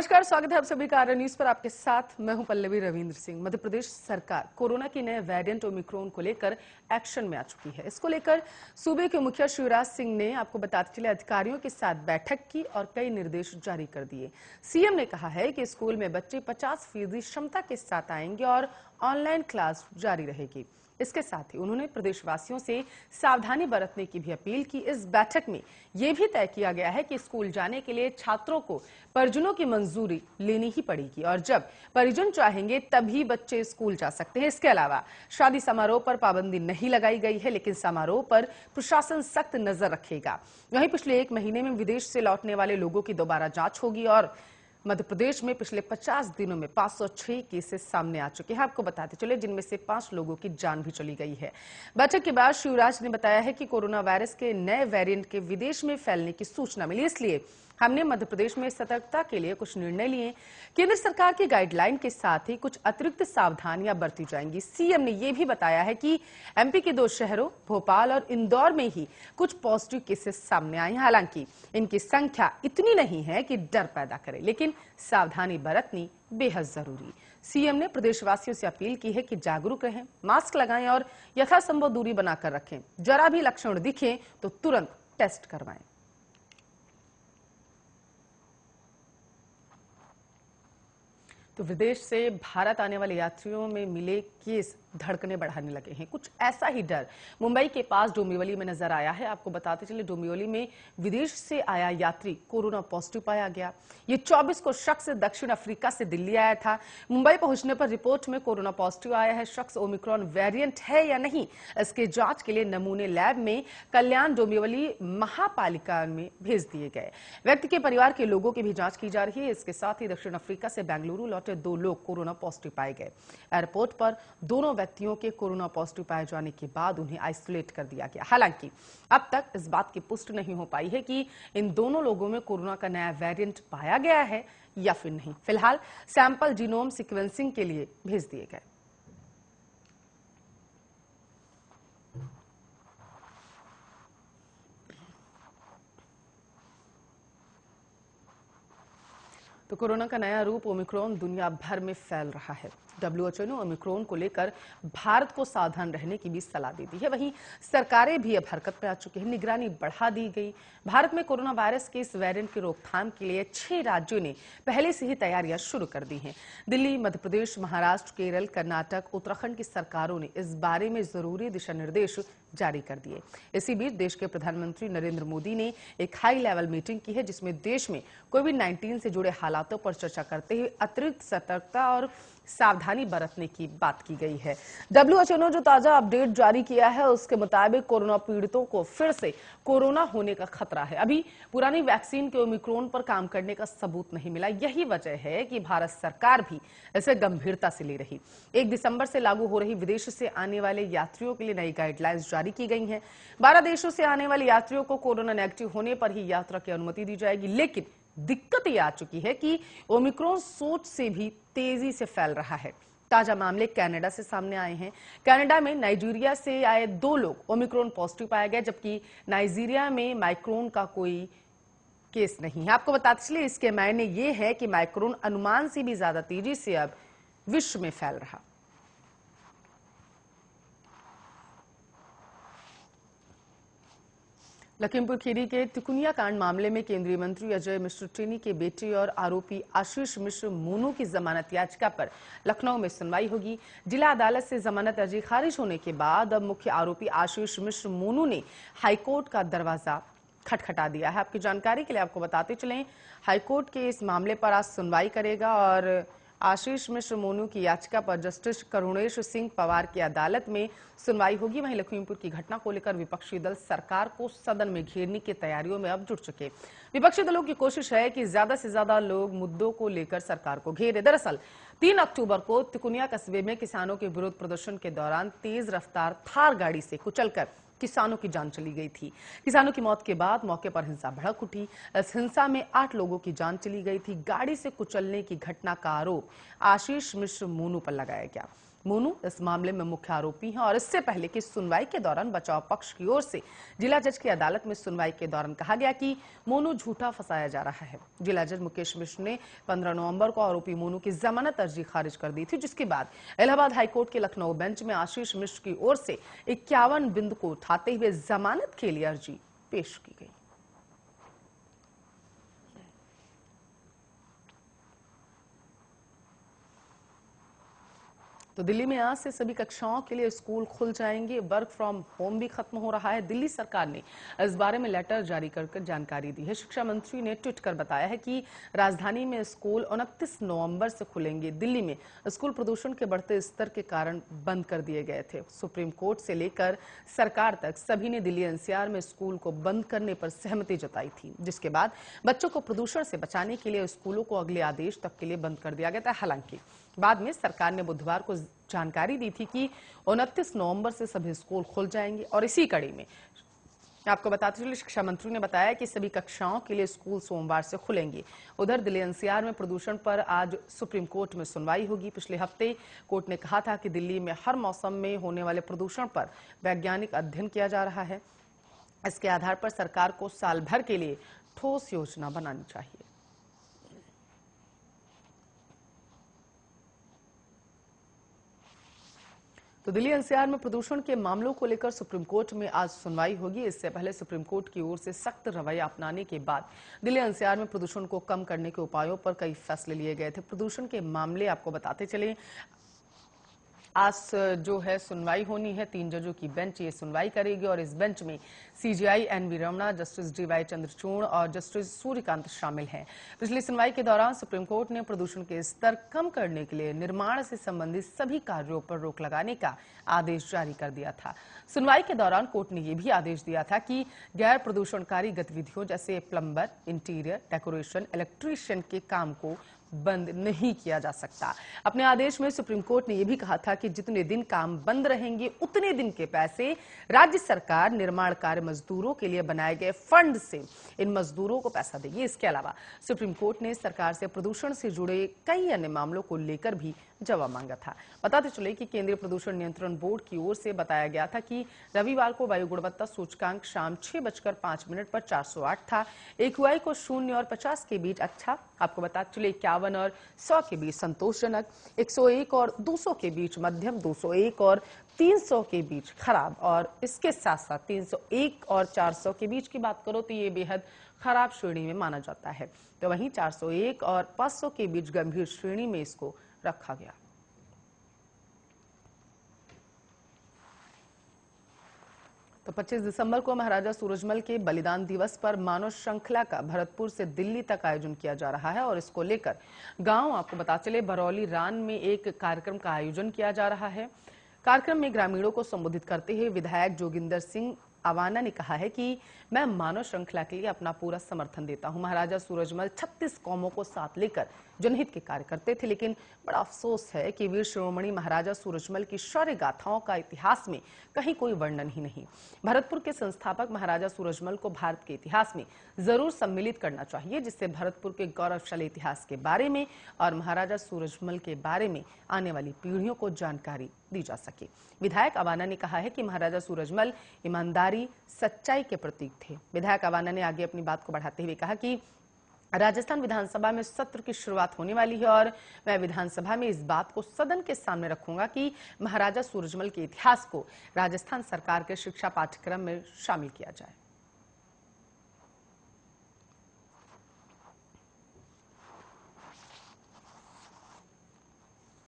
नमस्कार स्वागत है आप सभी का न्यूज पर आपके साथ मैं हूं पल्लवी रविंद्र सिंह मध्य प्रदेश सरकार कोरोना के नए वेरिएंट ओमिक्रोन को लेकर एक्शन में आ चुकी है इसको लेकर सूबे के मुखिया शिवराज सिंह ने आपको बताते चले अधिकारियों के साथ बैठक की और कई निर्देश जारी कर दिए सीएम ने कहा है कि स्कूल में बच्चे पचास फीसदी क्षमता के साथ आएंगे और ऑनलाइन क्लास जारी रहेगी इसके साथ ही उन्होंने प्रदेशवासियों से सावधानी बरतने की भी अपील की इस बैठक में ये भी तय किया गया है कि स्कूल जाने के लिए छात्रों को परिजनों की मंजूरी लेनी ही पड़ेगी और जब परिजन चाहेंगे तभी बच्चे स्कूल जा सकते हैं इसके अलावा शादी समारोह पर पाबंदी नहीं लगाई गई है लेकिन समारोह पर प्रशासन सख्त नजर रखेगा वहीं पिछले एक महीने में विदेश से लौटने वाले लोगों की दोबारा जांच होगी और मध्य प्रदेश में पिछले 50 दिनों में 506 केसेस सामने आ चुके हैं आपको बताते चले जिनमें से पांच लोगों की जान भी चली गई है बैठक के बाद शिवराज ने बताया है कि कोरोना वायरस के नए वेरिएंट के विदेश में फैलने की सूचना मिली इसलिए हमने मध्य प्रदेश में सतर्कता के लिए कुछ निर्णय लिए केंद्र सरकार की गाइडलाइन के साथ ही कुछ अतिरिक्त सावधानियां बरती जाएंगी सीएम ने यह भी बताया है कि एमपी के दो शहरों भोपाल और इंदौर में ही कुछ पॉजिटिव केसेस सामने आए हैं हालांकि इनकी संख्या इतनी नहीं है कि डर पैदा करे लेकिन सावधानी बरतनी बेहद जरूरी सीएम ने प्रदेशवासियों से अपील की है कि जागरूक रहें मास्क लगाएं और यथासंभव दूरी बनाकर रखें जरा भी लक्षण दिखे तो तुरंत टेस्ट करवाएं तो विदेश से भारत आने वाले यात्रियों में मिले केस धड़कने बढ़ाने लगे हैं कुछ ऐसा ही डर मुंबई के पास डोमिवली में नजर आया है आपको बताते चले डोमिवली में विदेश से आया यात्री कोरोना पॉजिटिव पाया गया ये 24 को शख्स दक्षिण अफ्रीका से दिल्ली आया था मुंबई पहुंचने पर रिपोर्ट में कोरोना पॉजिटिव आया है शख्स ओमिक्रॉन वेरियंट है या नहीं इसके जांच के लिए नमूने लैब में कल्याण डोमिवली महापालिका में भेज दिए गए व्यक्ति के परिवार के लोगों की भी जांच की जा रही है इसके साथ ही दक्षिण अफ्रीका से बेंगलुरु लौटे दो लोग कोरोना पॉजिटिव पाए गए एयरपोर्ट पर दोनों व्यक्तियों के कोरोना पॉजिटिव पाए जाने के बाद उन्हें आइसोलेट कर दिया गया हालांकि अब तक इस बात की पुष्टि नहीं हो पाई है कि इन दोनों लोगों में कोरोना का नया वेरिएंट पाया गया है या फिर नहीं फिलहाल सैंपल जीनोम सिक्वेंसिंग के लिए भेज दिए गए तो कोरोना का नया रूप ओमिक्रॉन दुनिया भर में फैल रहा है डब्ल्यूएचओ ने ओमिक्रॉन को लेकर भारत को सावधान रहने की भी सलाह दे दी है वहीं सरकारें भी अब हरकत में आ चुकी हैं निगरानी बढ़ा दी गई भारत में कोरोना वायरस के इस वेरिएंट की रोकथाम के लिए छह राज्यों ने पहले से ही तैयारियां शुरू कर दी हैं दिल्ली मध्य प्रदेश महाराष्ट्र केरल कर्नाटक उत्तराखंड की सरकारों ने इस बारे में जरूरी दिशा निर्देश जारी कर दिए इसी बीच देश के प्रधानमंत्री नरेंद्र मोदी ने एक हाई लेवल मीटिंग की है जिसमें देश में कोविड नाइन्टीन से जुड़े हालात बातों पर चर्चा करते हुए अतिरिक्त सतर्कता और सावधानी बरतने की बात की गई है डब्ल्यू ने जो ताजा अपडेट जारी किया है उसके मुताबिक कोरोना पीड़ितों को फिर से कोरोना होने का खतरा है अभी पुरानी वैक्सीन के ओमिक्रोन पर काम करने का सबूत नहीं मिला यही वजह है कि भारत सरकार भी इसे गंभीरता से ले रही एक दिसंबर से लागू हो रही विदेश से आने वाले यात्रियों के लिए नई गाइडलाइंस जारी की गई है बारह देशों से आने वाले यात्रियों को कोरोना नेगेटिव होने पर ही यात्रा की अनुमति दी जाएगी लेकिन दिक्कत ये आ चुकी है कि ओमिक्रोन सोच से भी तेजी से फैल रहा है ताजा मामले कनाडा से सामने आए हैं कनाडा में नाइजीरिया से आए दो लोग ओमिक्रोन पॉजिटिव पाया गया जबकि नाइजीरिया में माइक्रोन का कोई केस नहीं है आपको बताते चलिए इसके मायने ये है कि माइक्रोन अनुमान से भी ज्यादा तेजी से अब विश्व में फैल रहा लखीमपुर खीरी के टिकुनिया कांड मामले में केंद्रीय मंत्री अजय मिश्र ट्रेनी के बेटे और आरोपी आशीष मिश्र मोनू की जमानत याचिका पर लखनऊ में सुनवाई होगी जिला अदालत से जमानत अर्जी खारिज होने के बाद अब मुख्य आरोपी आशीष मिश्र मोनू ने हाईकोर्ट का दरवाजा खटखटा दिया है आपकी जानकारी के लिए आपको बताते चले हाईकोर्ट के इस मामले पर आज सुनवाई करेगा और आशीष मिश्र मोनू की याचिका पर जस्टिस करुणेश सिंह पवार की अदालत में सुनवाई होगी वहीं लखीमपुर की घटना को लेकर विपक्षी दल सरकार को सदन में घेरने की तैयारियों में अब जुट चुके विपक्षी दलों की कोशिश है कि ज्यादा से ज्यादा लोग मुद्दों को लेकर सरकार को घेरे दरअसल तीन अक्टूबर को तिकुनिया कस्बे में किसानों के विरोध प्रदर्शन के दौरान तेज रफ्तार थार गाड़ी से कुचलकर किसानों की जान चली गई थी किसानों की मौत के बाद मौके पर हिंसा भड़क उठी इस हिंसा में आठ लोगों की जान चली गई थी गाड़ी से कुचलने की घटना का आरोप आशीष मिश्र मोनू पर लगाया गया मोनू इस मामले में मुख्य आरोपी हैं और इससे पहले की सुनवाई के दौरान बचाव पक्ष की ओर से जिला जज की अदालत में सुनवाई के दौरान कहा गया कि मोनू झूठा फंसाया जा रहा है जिला जज मुकेश मिश्र ने 15 नवंबर को आरोपी मोनू की जमानत अर्जी खारिज कर दी थी जिसके बाद इलाहाबाद हाईकोर्ट के लखनऊ बेंच में आशीष मिश्र की ओर से इक्यावन बिंदु को उठाते हुए जमानत के लिए अर्जी पेश की गई तो दिल्ली में आज से सभी कक्षाओं के लिए स्कूल खुल जाएंगे वर्क फ्रॉम होम भी खत्म हो रहा है दिल्ली सरकार ने इस बारे में लेटर जारी कर जानकारी दी है शिक्षा मंत्री ने ट्वीट कर बताया है कि राजधानी में स्कूल उनतीस नवंबर से खुलेंगे दिल्ली में स्कूल प्रदूषण के बढ़ते स्तर के कारण बंद कर दिए गए थे सुप्रीम कोर्ट से लेकर सरकार तक सभी ने दिल्ली एनसीआर में स्कूल को बंद करने पर सहमति जताई थी जिसके बाद बच्चों को प्रदूषण से बचाने के लिए स्कूलों को अगले आदेश तक के लिए बंद कर दिया गया था हालांकि बाद में सरकार ने बुधवार को जानकारी दी थी कि उनतीस नवंबर से सभी स्कूल खुल जाएंगे और इसी कड़ी में आपको बताते चलिए शिक्षा मंत्री ने बताया कि सभी कक्षाओं के लिए स्कूल सोमवार से खुलेंगे उधर दिल्ली एनसीआर में प्रदूषण पर आज सुप्रीम कोर्ट में सुनवाई होगी पिछले हफ्ते कोर्ट ने कहा था कि दिल्ली में हर मौसम में होने वाले प्रदूषण पर वैज्ञानिक अध्ययन किया जा रहा है इसके आधार पर सरकार को साल भर के लिए ठोस योजना बनानी चाहिए तो दिल्ली एनसीआर में प्रदूषण के मामलों को लेकर सुप्रीम कोर्ट में आज सुनवाई होगी इससे पहले सुप्रीम कोर्ट की ओर से सख्त रवैया अपनाने के बाद दिल्ली एनसीआर में प्रदूषण को कम करने के उपायों पर कई फैसले लिए गए थे प्रदूषण के मामले आपको बताते चले आज जो है सुनवाई होनी है तीन जजों की बेंच ये सुनवाई करेगी और इस बेंच में N V Ramana justice D Y Chandrachud और जस्टिस सूर्यकांत शामिल हैं पिछली सुनवाई के दौरान सुप्रीम कोर्ट ने प्रदूषण के स्तर कम करने के लिए निर्माण से संबंधित सभी कार्यों पर रोक लगाने का आदेश जारी कर दिया था सुनवाई के दौरान कोर्ट ने यह भी आदेश दिया था कि गैर प्रदूषणकारी गतिविधियों जैसे प्लम्बर इंटीरियर डेकोरेशन इलेक्ट्रीशियन के काम को बंद नहीं किया जा सकता अपने आदेश में सुप्रीम कोर्ट ने यह भी कहा था कि जितने दिन काम बंद रहेंगे उतने दिन के पैसे राज्य सरकार निर्माण कार्य मजदूरों के लिए बनाए गए फंड से इन मजदूरों को पैसा देगी इसके अलावा सुप्रीम कोर्ट ने सरकार से प्रदूषण से जुड़े कई अन्य मामलों को लेकर भी जवाब मांगा था बताते चले कि केंद्रीय प्रदूषण नियंत्रण बोर्ड की ओर से बताया गया था कि रविवार को वायु गुणवत्ता सूचकांक शाम छह बजकर पांच मिनट पर 408 था एक को शून्य और 50 के बीच अच्छा आपको बता चले इक्यावन और सौ के बीच संतोषजनक 101 और 200 के बीच मध्यम 201 और 300 के बीच खराब और इसके साथ साथ 301 और 400 के बीच की बात करो तो ये बेहद खराब श्रेणी में माना जाता है तो वहीं 401 और 500 के बीच गंभीर श्रेणी में इसको रखा गया तो 25 दिसंबर को महाराजा सूरजमल के बलिदान दिवस पर मानव श्रृंखला का भरतपुर से दिल्ली तक आयोजन किया जा रहा है और इसको लेकर गांव आपको बता चले बरौली रान में एक कार्यक्रम का आयोजन किया जा रहा है कार्यक्रम में ग्रामीणों को संबोधित करते हुए विधायक जोगिंदर सिंह आवाना ने कहा है कि मैं मानव श्रृंखला के लिए अपना पूरा समर्थन देता हूं महाराजा सूरजमल 36 कौमों को साथ लेकर जनहित के कार्य करते थे लेकिन बड़ा अफसोस है कि वीर शिरोमणि महाराजा सूरजमल की शौर्य गाथाओं का इतिहास में कहीं कोई वर्णन ही नहीं भरतपुर के संस्थापक महाराजा सूरजमल को भारत के इतिहास में जरूर सम्मिलित करना चाहिए जिससे भरतपुर के गौरवशाली इतिहास के बारे में और महाराजा सूरजमल के बारे में आने वाली पीढ़ियों को जानकारी दी जा सके विधायक अवाना ने कहा है कि महाराजा सूरजमल ईमानदारी सच्चाई के प्रतीक थे विधायक अवाना ने आगे अपनी बात को बढ़ाते हुए कहा कि राजस्थान विधानसभा में सत्र की शुरुआत होने वाली है और मैं विधानसभा में इस बात को सदन के सामने रखूंगा कि महाराजा सूरजमल के इतिहास को राजस्थान सरकार के शिक्षा पाठ्यक्रम में शामिल किया जाए